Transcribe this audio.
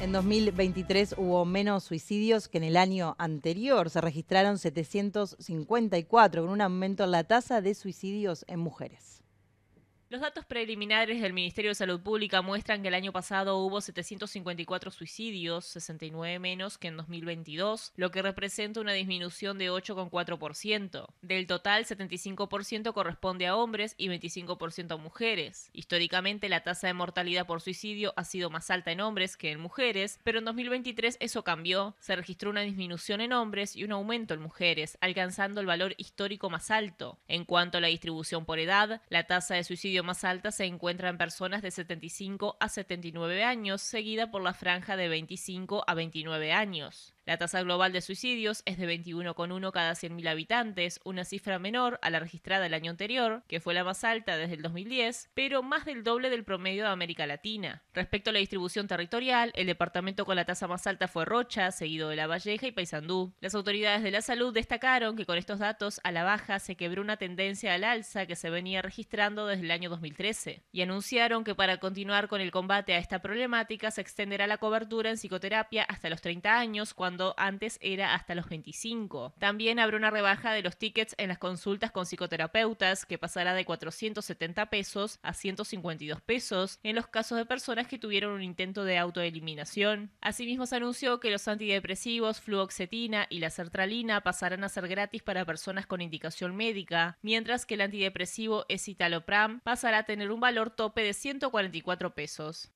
En 2023 hubo menos suicidios que en el año anterior. Se registraron 754, con un aumento en la tasa de suicidios en mujeres. Los datos preliminares del Ministerio de Salud Pública muestran que el año pasado hubo 754 suicidios, 69 menos que en 2022, lo que representa una disminución de 8,4%. Del total, 75% corresponde a hombres y 25% a mujeres. Históricamente, la tasa de mortalidad por suicidio ha sido más alta en hombres que en mujeres, pero en 2023 eso cambió. Se registró una disminución en hombres y un aumento en mujeres, alcanzando el valor histórico más alto. En cuanto a la distribución por edad, la tasa de suicidio más alta se encuentran personas de 75 a 79 años, seguida por la franja de 25 a 29 años. La tasa global de suicidios es de 21,1 cada 100.000 habitantes, una cifra menor a la registrada el año anterior, que fue la más alta desde el 2010, pero más del doble del promedio de América Latina. Respecto a la distribución territorial, el departamento con la tasa más alta fue Rocha, seguido de La Valleja y Paysandú. Las autoridades de la salud destacaron que con estos datos a la baja se quebró una tendencia al alza que se venía registrando desde el año 2013 y anunciaron que para continuar con el combate a esta problemática se extenderá la cobertura en psicoterapia hasta los 30 años cuando antes era hasta los 25. También habrá una rebaja de los tickets en las consultas con psicoterapeutas, que pasará de 470 pesos a 152 pesos en los casos de personas que tuvieron un intento de autoeliminación. Asimismo, se anunció que los antidepresivos, fluoxetina y la sertralina pasarán a ser gratis para personas con indicación médica, mientras que el antidepresivo escitalopram pasará a tener un valor tope de 144 pesos.